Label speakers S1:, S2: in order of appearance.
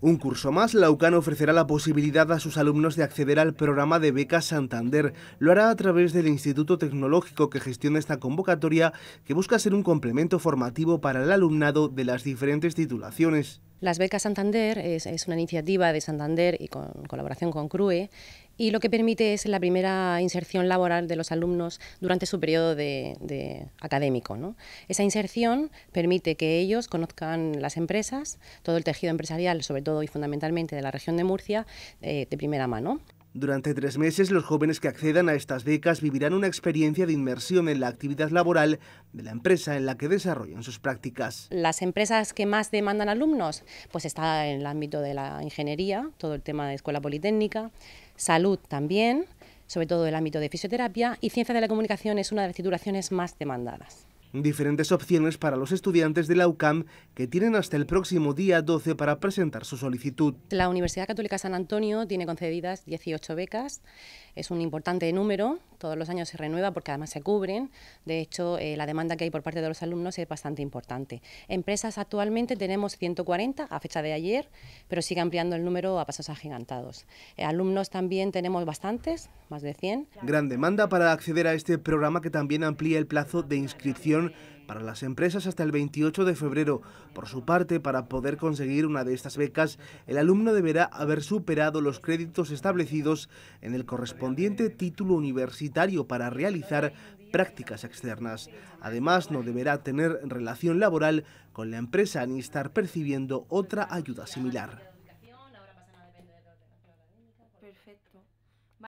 S1: Un curso más, UCAN ofrecerá la posibilidad a sus alumnos de acceder al programa de becas Santander. Lo hará a través del Instituto Tecnológico que gestiona esta convocatoria, que busca ser un complemento formativo para el alumnado de las diferentes titulaciones.
S2: Las becas Santander es, una iniciativa de Santander y con colaboración con CRUE y lo que permite es la primera inserción laboral de los alumnos durante su periodo de, académico. Esa inserción permite que ellos conozcan las empresas, todo el tejido empresarial,
S1: sobre todo y fundamentalmente de la región de Murcia,
S2: eh, de primera mano.
S1: Durante tres meses, los jóvenes que accedan a estas becas vivirán una experiencia de inmersión en la actividad laboral de la empresa en la que desarrollan sus prácticas.
S2: Las empresas que más demandan alumnos, pues está en el ámbito de la ingeniería, todo el tema de escuela politécnica, salud también, sobre todo el ámbito de fisioterapia, y ciencia de la comunicación es una de las titulaciones más demandadas
S1: diferentes opciones para los estudiantes de la UCAM que tienen hasta el próximo día 12 para presentar su solicitud.
S2: La Universidad Católica San Antonio tiene concedidas 18 becas, es un importante número, todos los años se renueva porque además se cubren, de hecho eh, la demanda que hay por parte de los alumnos es bastante importante. Empresas actualmente tenemos 140 a fecha de ayer, pero sigue ampliando el número a pasos agigantados. Eh, alumnos también tenemos bastantes, más de 100.
S1: Gran demanda para acceder a este programa que también amplía el plazo de inscripción para las empresas hasta el 28 de febrero. Por su parte, para poder conseguir una de estas becas, el alumno deberá haber superado los créditos establecidos en el correspondiente título universitario para realizar prácticas externas. Además, no deberá tener relación laboral con la empresa ni estar percibiendo otra ayuda similar. Perfecto.